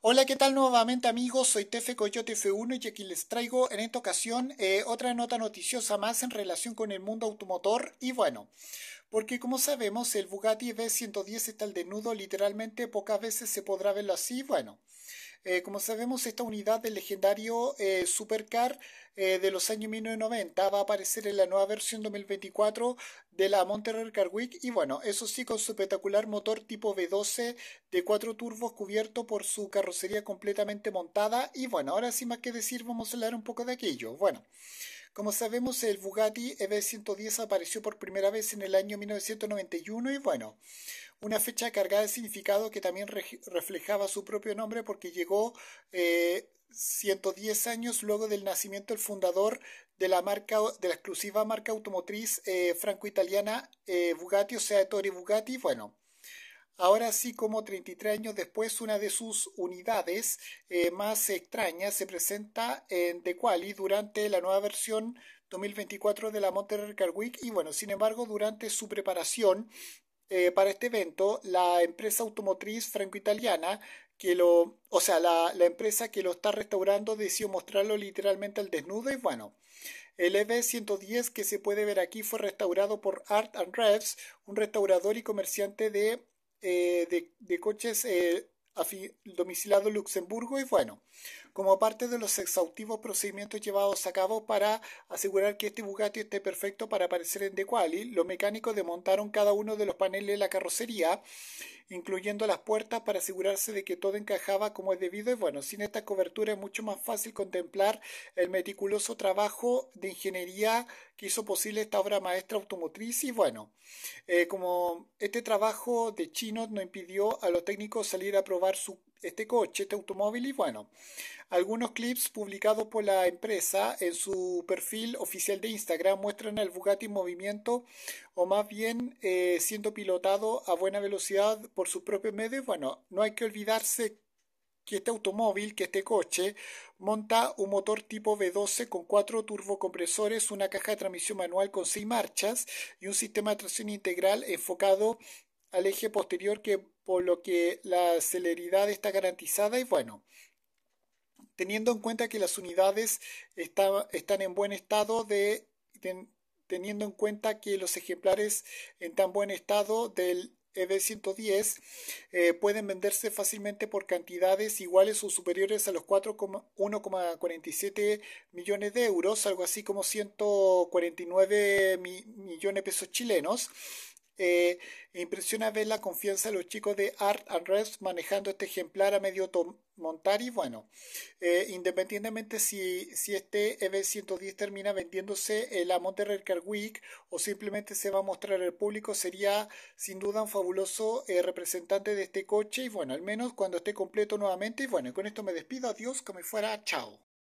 Hola, ¿qué tal nuevamente amigos? Soy Tefe Coyote F1 y aquí les traigo en esta ocasión eh, otra nota noticiosa más en relación con el mundo automotor y bueno, porque como sabemos el Bugatti B110 está al desnudo, literalmente pocas veces se podrá verlo así, bueno. Eh, como sabemos, esta unidad del legendario eh, Supercar eh, de los años 1990 va a aparecer en la nueva versión 2024 de la Monterrey Carwick y bueno, eso sí, con su espectacular motor tipo V12 de cuatro turbos cubierto por su carrocería completamente montada y bueno, ahora sin más que decir vamos a hablar un poco de aquello. Bueno. Como sabemos, el Bugatti EB110 apareció por primera vez en el año 1991 y bueno, una fecha cargada de significado que también reflejaba su propio nombre porque llegó 110 eh, años luego del nacimiento del fundador de la marca de la exclusiva marca automotriz eh, franco-italiana eh, Bugatti, o sea, Tori Bugatti. Bueno, Ahora sí, como 33 años después, una de sus unidades eh, más extrañas se presenta en The Quali durante la nueva versión 2024 de la Monterrey Car Week y bueno, sin embargo, durante su preparación eh, para este evento, la empresa automotriz franco-italiana que lo, o sea, la, empresa que lo está restaurando decidió mostrarlo literalmente al desnudo y bueno, el EV110 que se puede ver aquí fue restaurado por Art and Revs, un restaurador y comerciante de eh, de, coches eh, domicilado Luxemburgo y bueno, como parte de los exhaustivos procedimientos llevados a cabo para asegurar que este Bugatti esté perfecto para aparecer en De Quali. Los mecánicos desmontaron cada uno de los paneles de la carrocería, incluyendo las puertas, para asegurarse de que todo encajaba como es debido. Y bueno, sin esta cobertura es mucho más fácil contemplar el meticuloso trabajo de ingeniería que hizo posible esta obra maestra automotriz. Y bueno, eh, como este trabajo de chinos no impidió a los técnicos salir a probar su este coche, este automóvil y bueno, algunos clips publicados por la empresa en su perfil oficial de Instagram muestran al Bugatti en movimiento o más bien eh, siendo pilotado a buena velocidad por sus propios medios. Bueno, no hay que olvidarse que este automóvil, que este coche, monta un motor tipo V12 con cuatro turbocompresores, una caja de transmisión manual con seis marchas y un sistema de tracción integral enfocado al eje posterior que por lo que la celeridad está garantizada y bueno, teniendo en cuenta que las unidades están en buen estado de, teniendo en cuenta que los ejemplares en tan buen estado del EB110 eh, pueden venderse fácilmente por cantidades iguales o superiores a los 4147 millones de euros, algo así como 149 millones de pesos chilenos. Eh, e impresiona ver la confianza de los chicos de Art and Rest manejando este ejemplar a medio montar y bueno, eh, independientemente si, si este ev 110 termina vendiéndose en la Monterrey Car Week o simplemente se va a mostrar al público, sería sin duda un fabuloso eh, representante de este coche y bueno, al menos cuando esté completo nuevamente y bueno, con esto me despido, adiós, que me fuera, chao.